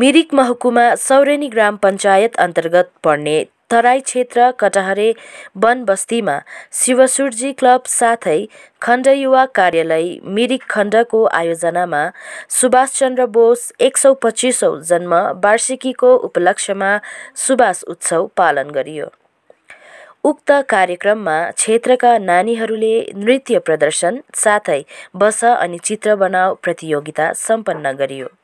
मिरिक महकुमा सौरेनी ग्राम पञ्चायत अन्तर्गत पर्ने तराई क्षेत्र कटहरे बस्तीमा शिवसूर्जी क्लब साथै खण्ड युवा कार्यालय मिरिक खण्डको आयोजनामा सुभाषचन्द्र बोस एक सौ पच्चिसौँ जन्म वार्षिकीको उपलक्ष्यमा सुभाष उत्सव पालन गरियो उक्त कार्यक्रममा क्षेत्रका नानीहरूले नृत्य प्रदर्शन साथै बस अनि चित्र बनाउ प्रतियोगिता सम्पन्न गरियो